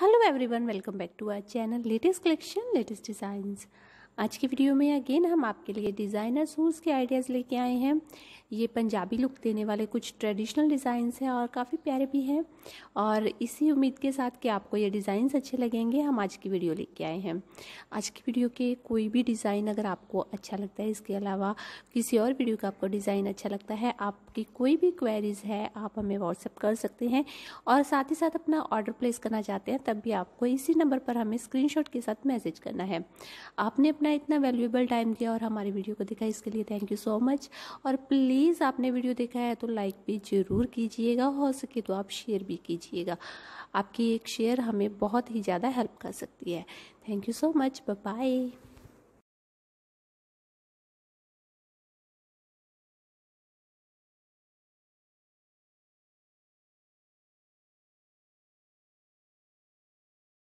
hello everyone welcome back to our channel latest collection latest designs आज की video में again हम आपके लिए डिज़ाइनर सूज के आइडियाज़ लेके आए हैं ये पंजाबी लुक देने वाले कुछ ट्रेडिशनल डिज़ाइन हैं और काफ़ी प्यारे भी हैं और इसी उम्मीद के साथ कि आपको ये डिज़ाइन अच्छे लगेंगे हम आज की वीडियो लेके आए हैं आज की वीडियो के कोई भी डिज़ाइन अगर आपको अच्छा लगता है इसके अलावा किसी और वीडियो का आपको डिज़ाइन अच्छा लगता है आपकी कोई भी क्वेरीज़ है आप हमें व्हाट्सअप कर सकते हैं और साथ ही साथ अपना ऑर्डर प्लेस करना चाहते हैं तब भी आपको इसी नंबर पर हमें स्क्रीनशॉट के साथ मैसेज करना है आपने अपना इतना वैल्यूएबल टाइम दिया और हमारी वीडियो को देखा इसके लिए थैंक यू सो मच और प्लीज़ आपने वीडियो देखा है तो लाइक भी ज़रूर कीजिएगा हो सके तो आप शेयर भी कीजिएगा आपकी एक शेयर हमें बहुत ही ज़्यादा हेल्प कर सकती है thank you so much bye